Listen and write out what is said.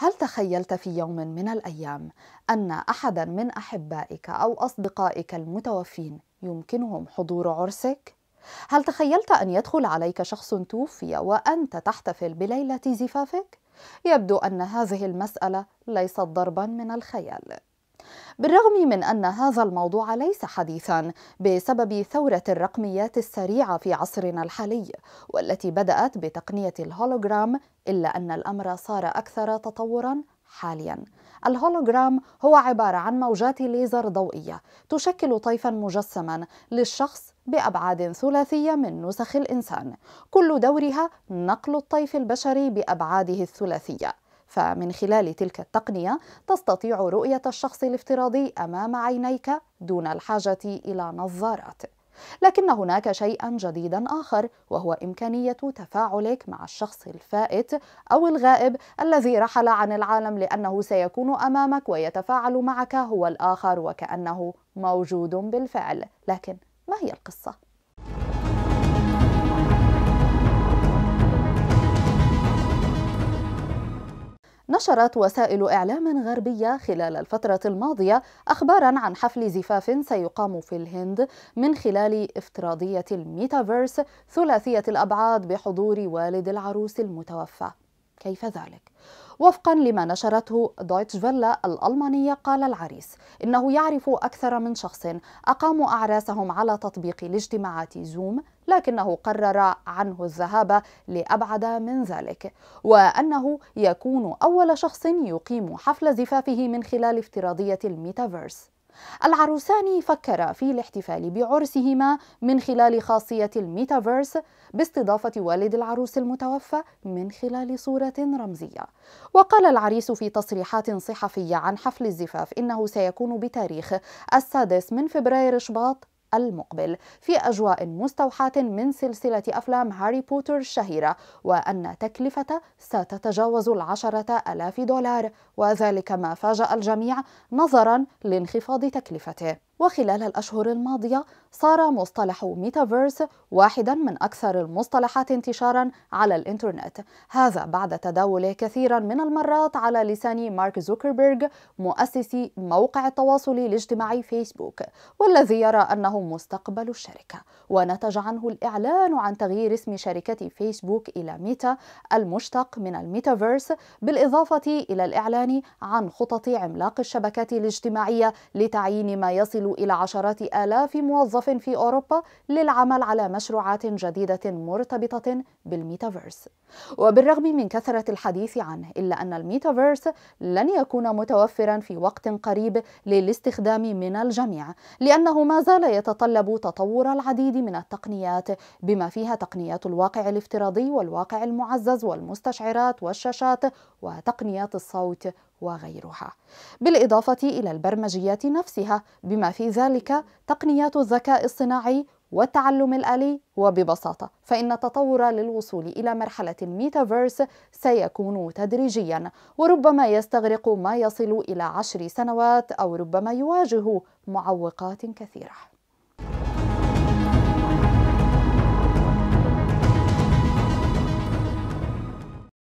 هل تخيلت في يوم من الايام ان احدا من احبائك او اصدقائك المتوفين يمكنهم حضور عرسك هل تخيلت ان يدخل عليك شخص توفي وانت تحتفل بليله زفافك يبدو ان هذه المساله ليست ضربا من الخيال بالرغم من أن هذا الموضوع ليس حديثا بسبب ثورة الرقميات السريعة في عصرنا الحالي والتي بدأت بتقنية الهولوغرام إلا أن الأمر صار أكثر تطورا حاليا الهولوغرام هو عبارة عن موجات ليزر ضوئية تشكل طيفا مجسما للشخص بأبعاد ثلاثية من نسخ الإنسان كل دورها نقل الطيف البشري بأبعاده الثلاثية فمن خلال تلك التقنية تستطيع رؤية الشخص الافتراضي أمام عينيك دون الحاجة إلى نظارات لكن هناك شيئا جديدا آخر وهو إمكانية تفاعلك مع الشخص الفائت أو الغائب الذي رحل عن العالم لأنه سيكون أمامك ويتفاعل معك هو الآخر وكأنه موجود بالفعل لكن ما هي القصة؟ نشرت وسائل إعلام غربية خلال الفترة الماضية أخبارا عن حفل زفاف سيقام في الهند من خلال افتراضية الميتافيرس ثلاثية الأبعاد بحضور والد العروس المتوفى كيف ذلك؟ وفقا لما نشرته دويتش فيلا الألمانية قال العريس إنه يعرف أكثر من شخص أقاموا أعراسهم على تطبيق الاجتماعات زوم لكنه قرر عنه الذهاب لأبعد من ذلك وأنه يكون أول شخص يقيم حفل زفافه من خلال افتراضية الميتافيرس العروسان فكرا في الاحتفال بعرسهما من خلال خاصية الميتافيرس باستضافة والد العروس المتوفى من خلال صورة رمزية وقال العريس في تصريحات صحفية عن حفل الزفاف إنه سيكون بتاريخ السادس من فبراير شباط المقبل في أجواء مستوحاة من سلسلة أفلام هاري بوتر الشهيرة وأن تكلفة ستتجاوز العشرة ألاف دولار وذلك ما فاجأ الجميع نظرا لانخفاض تكلفته وخلال الأشهر الماضية صار مصطلح ميتافيرس واحدا من أكثر المصطلحات انتشارا على الإنترنت هذا بعد تداوله كثيرا من المرات على لسان مارك زوكربيرغ مؤسس موقع التواصل الاجتماعي فيسبوك والذي يرى أنه مستقبل الشركة ونتج عنه الإعلان عن تغيير اسم شركة فيسبوك إلى ميتا المشتق من الميتافيرس بالإضافة إلى الإعلان عن خطط عملاق الشبكات الاجتماعية لتعيين ما يصل إلى عشرات آلاف موظف في أوروبا للعمل على مشروعات جديدة مرتبطة بالميتافيرس وبالرغم من كثرة الحديث عنه إلا أن الميتافيرس لن يكون متوفرا في وقت قريب للاستخدام من الجميع لأنه ما زال يتطلب تطور العديد من التقنيات بما فيها تقنيات الواقع الافتراضي والواقع المعزز والمستشعرات والشاشات وتقنيات الصوت وغيرها بالإضافة إلى البرمجيات نفسها بما في ذلك تقنيات الذكاء الصناعي والتعلم الآلي وببساطة فإن التطور للوصول إلى مرحلة الميتافيرس سيكون تدريجيا وربما يستغرق ما يصل إلى عشر سنوات أو ربما يواجه معوقات كثيرة